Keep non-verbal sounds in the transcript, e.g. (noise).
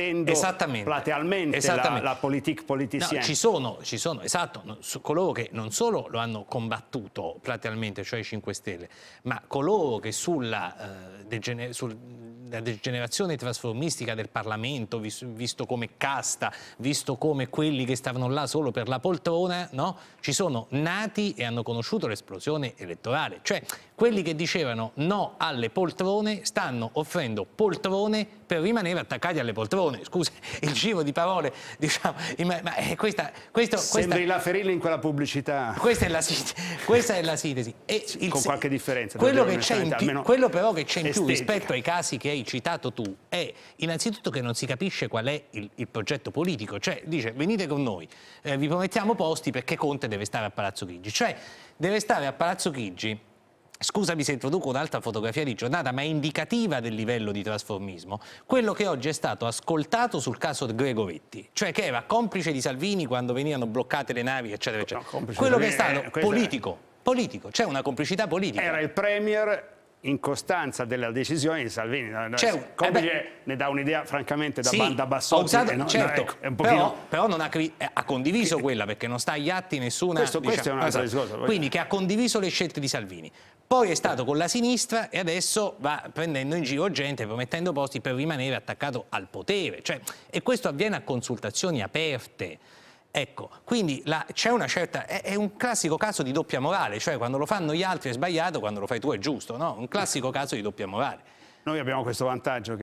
estendo platealmente Esattamente. La, la politique politicienne. No, ci sono, ci sono, esatto, coloro che non solo lo hanno combattuto platealmente, cioè i 5 Stelle, ma coloro che sulla eh, degener sul, degenerazione trasformistica del Parlamento, vis visto come casta, visto come quelli che stavano là solo per la poltrona, no? ci sono nati e hanno conosciuto l'esplosione elettorale. Cioè, quelli che dicevano no alle poltrone stanno offrendo poltrone per rimanere attaccati alle poltrone persone, scusa (laughs) il giro di parole, diciamo, ma, è eh, questa, questo, Sembri la ferilla in quella pubblicità. Questa è la, questa è la sintesi. E il, Con qualche differenza. Quello, che c'è in più, quello però che c'è in estetica. più rispetto ai casi che hai citato tu è innanzitutto che non si capisce qual è il, il progetto politico, cioè dice venite con noi, eh, vi promettiamo posti perché Conte deve stare a Palazzo Chigi, cioè deve stare a Palazzo Chigi Scusami se introduco un'altra fotografia di giornata, ma è indicativa del livello di trasformismo, quello che oggi è stato ascoltato sul caso Gregoretti, cioè che era complice di Salvini quando venivano bloccate le navi, eccetera, eccetera. No, quello che è stato eh, politico, politico, c'è una complicità politica. Era il premier in costanza della decisione di Salvini. C'è, eh ne dà un'idea francamente da sì, banda bassotti. Eh, no, certo, eh, no, ecco, pochino... però, però, non ha, eh, ha condiviso che, quella perché non sta agli atti nessuna... Questo, diciamo, è un altro esatto. discorso. Quindi che ha condiviso le scelte di Salvini. Poi è stato con la sinistra e adesso va prendendo in giro gente, promettendo posti per rimanere attaccato al potere. Cioè, e questo avviene a consultazioni aperte. Ecco, quindi la, c'è una certa. È, è, un classico caso di doppia morale, cioè quando lo fanno gli altri è sbagliato, quando lo fai tu è giusto, no? Un classico caso di doppia morale. Noi abbiamo questo vantaggio